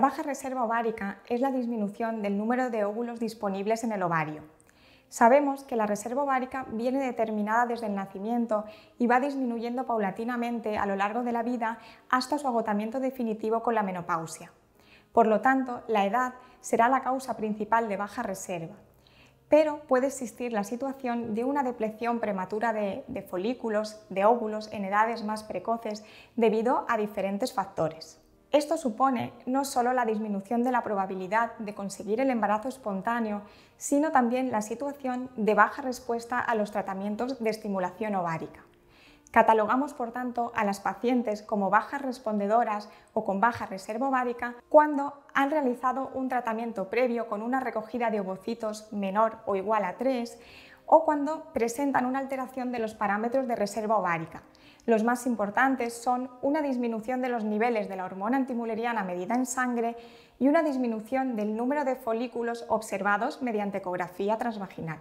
La baja reserva ovárica es la disminución del número de óvulos disponibles en el ovario. Sabemos que la reserva ovárica viene determinada desde el nacimiento y va disminuyendo paulatinamente a lo largo de la vida hasta su agotamiento definitivo con la menopausia. Por lo tanto, la edad será la causa principal de baja reserva. Pero puede existir la situación de una depleción prematura de, de folículos, de óvulos en edades más precoces debido a diferentes factores. Esto supone no solo la disminución de la probabilidad de conseguir el embarazo espontáneo, sino también la situación de baja respuesta a los tratamientos de estimulación ovárica. Catalogamos, por tanto, a las pacientes como bajas respondedoras o con baja reserva ovárica cuando han realizado un tratamiento previo con una recogida de ovocitos menor o igual a 3 o cuando presentan una alteración de los parámetros de reserva ovárica. Los más importantes son una disminución de los niveles de la hormona antimuleriana medida en sangre y una disminución del número de folículos observados mediante ecografía transvaginal.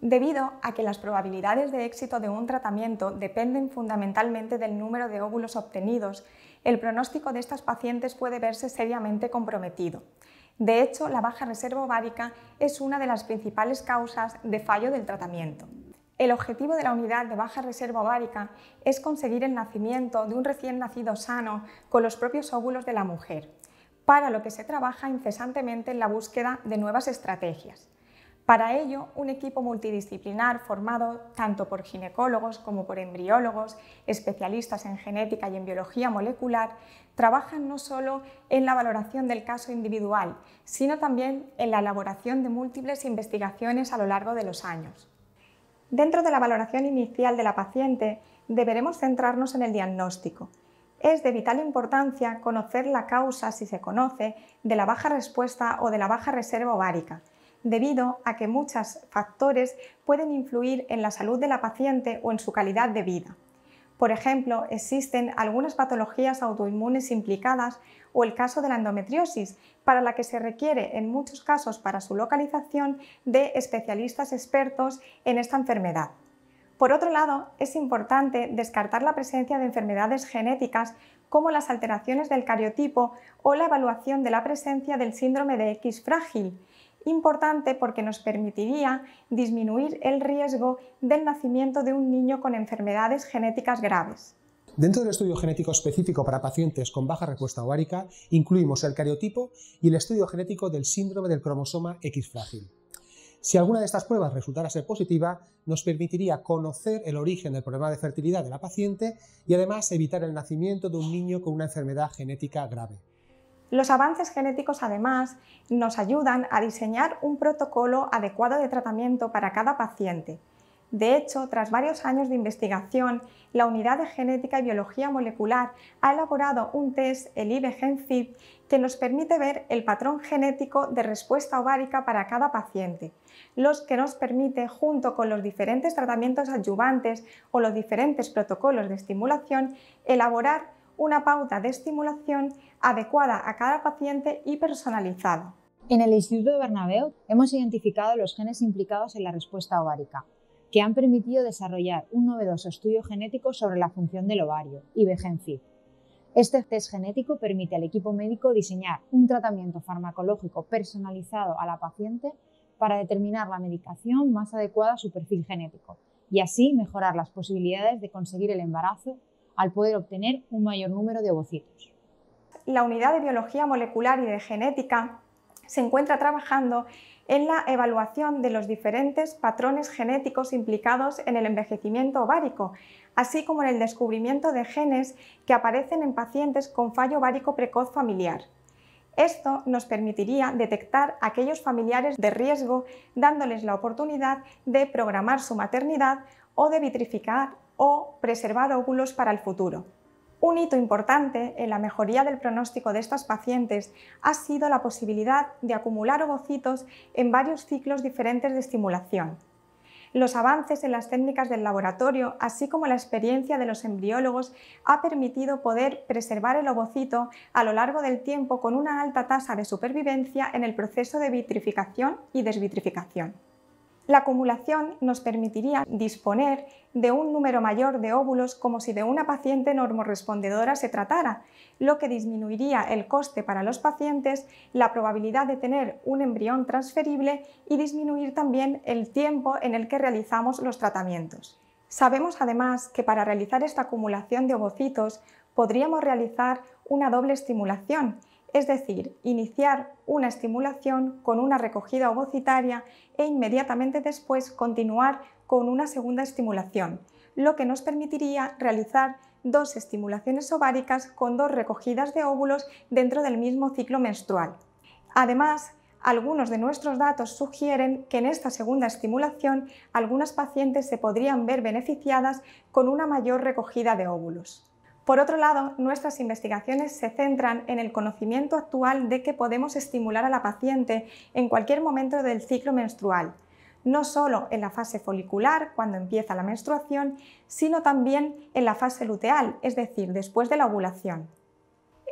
Debido a que las probabilidades de éxito de un tratamiento dependen fundamentalmente del número de óvulos obtenidos, el pronóstico de estas pacientes puede verse seriamente comprometido. De hecho, la baja reserva ovárica es una de las principales causas de fallo del tratamiento. El objetivo de la unidad de baja reserva ovárica es conseguir el nacimiento de un recién nacido sano con los propios óvulos de la mujer, para lo que se trabaja incesantemente en la búsqueda de nuevas estrategias. Para ello, un equipo multidisciplinar formado tanto por ginecólogos como por embriólogos, especialistas en genética y en biología molecular, trabajan no solo en la valoración del caso individual, sino también en la elaboración de múltiples investigaciones a lo largo de los años. Dentro de la valoración inicial de la paciente, deberemos centrarnos en el diagnóstico. Es de vital importancia conocer la causa, si se conoce, de la baja respuesta o de la baja reserva ovárica debido a que muchos factores pueden influir en la salud de la paciente o en su calidad de vida. Por ejemplo, existen algunas patologías autoinmunes implicadas o el caso de la endometriosis, para la que se requiere en muchos casos para su localización de especialistas expertos en esta enfermedad. Por otro lado, es importante descartar la presencia de enfermedades genéticas como las alteraciones del cariotipo o la evaluación de la presencia del síndrome de X frágil, importante porque nos permitiría disminuir el riesgo del nacimiento de un niño con enfermedades genéticas graves. Dentro del estudio genético específico para pacientes con baja respuesta ovárica, incluimos el cariotipo y el estudio genético del síndrome del cromosoma X frágil. Si alguna de estas pruebas resultara ser positiva, nos permitiría conocer el origen del problema de fertilidad de la paciente y además evitar el nacimiento de un niño con una enfermedad genética grave. Los avances genéticos además nos ayudan a diseñar un protocolo adecuado de tratamiento para cada paciente. De hecho, tras varios años de investigación, la Unidad de Genética y Biología Molecular ha elaborado un test, el IBGENFIP, que nos permite ver el patrón genético de respuesta ovárica para cada paciente, los que nos permite, junto con los diferentes tratamientos adyuvantes o los diferentes protocolos de estimulación, elaborar una pauta de estimulación adecuada a cada paciente y personalizada. En el Instituto de Bernabéu hemos identificado los genes implicados en la respuesta ovárica, que han permitido desarrollar un novedoso estudio genético sobre la función del ovario, y IBGENFIT. Este test genético permite al equipo médico diseñar un tratamiento farmacológico personalizado a la paciente para determinar la medicación más adecuada a su perfil genético y así mejorar las posibilidades de conseguir el embarazo al poder obtener un mayor número de ovocitos. La unidad de biología molecular y de genética se encuentra trabajando en la evaluación de los diferentes patrones genéticos implicados en el envejecimiento ovárico, así como en el descubrimiento de genes que aparecen en pacientes con fallo ovárico precoz familiar. Esto nos permitiría detectar aquellos familiares de riesgo, dándoles la oportunidad de programar su maternidad o de vitrificar o preservar óvulos para el futuro. Un hito importante en la mejoría del pronóstico de estas pacientes ha sido la posibilidad de acumular ovocitos en varios ciclos diferentes de estimulación. Los avances en las técnicas del laboratorio, así como la experiencia de los embriólogos, ha permitido poder preservar el ovocito a lo largo del tiempo con una alta tasa de supervivencia en el proceso de vitrificación y desvitrificación. La acumulación nos permitiría disponer de un número mayor de óvulos como si de una paciente normorespondedora se tratara, lo que disminuiría el coste para los pacientes, la probabilidad de tener un embrión transferible y disminuir también el tiempo en el que realizamos los tratamientos. Sabemos además que para realizar esta acumulación de ovocitos podríamos realizar una doble estimulación, es decir, iniciar una estimulación con una recogida ovocitaria e inmediatamente después continuar con una segunda estimulación, lo que nos permitiría realizar dos estimulaciones ováricas con dos recogidas de óvulos dentro del mismo ciclo menstrual. Además, algunos de nuestros datos sugieren que en esta segunda estimulación algunas pacientes se podrían ver beneficiadas con una mayor recogida de óvulos. Por otro lado, nuestras investigaciones se centran en el conocimiento actual de que podemos estimular a la paciente en cualquier momento del ciclo menstrual, no solo en la fase folicular, cuando empieza la menstruación, sino también en la fase luteal, es decir, después de la ovulación.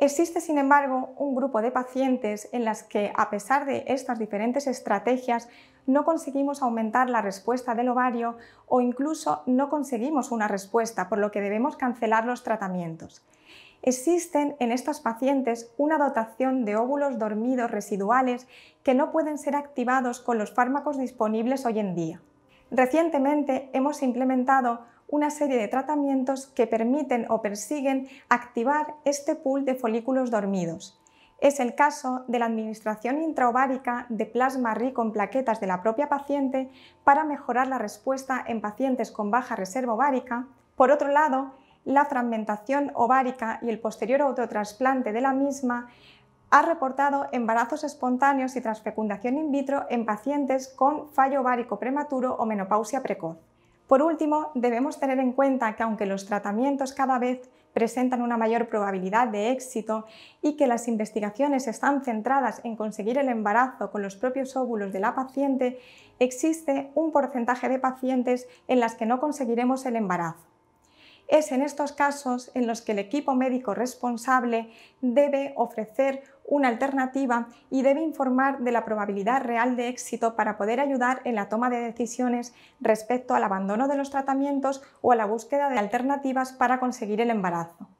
Existe, sin embargo, un grupo de pacientes en las que, a pesar de estas diferentes estrategias, no conseguimos aumentar la respuesta del ovario o incluso no conseguimos una respuesta, por lo que debemos cancelar los tratamientos. Existen en estas pacientes una dotación de óvulos dormidos residuales que no pueden ser activados con los fármacos disponibles hoy en día. Recientemente hemos implementado una serie de tratamientos que permiten o persiguen activar este pool de folículos dormidos. Es el caso de la administración intraovárica de plasma rico en plaquetas de la propia paciente para mejorar la respuesta en pacientes con baja reserva ovárica. Por otro lado, la fragmentación ovárica y el posterior autotrasplante de la misma ha reportado embarazos espontáneos y transfecundación in vitro en pacientes con fallo ovárico prematuro o menopausia precoz. Por último, debemos tener en cuenta que aunque los tratamientos cada vez presentan una mayor probabilidad de éxito y que las investigaciones están centradas en conseguir el embarazo con los propios óvulos de la paciente, existe un porcentaje de pacientes en las que no conseguiremos el embarazo. Es en estos casos en los que el equipo médico responsable debe ofrecer una alternativa y debe informar de la probabilidad real de éxito para poder ayudar en la toma de decisiones respecto al abandono de los tratamientos o a la búsqueda de alternativas para conseguir el embarazo.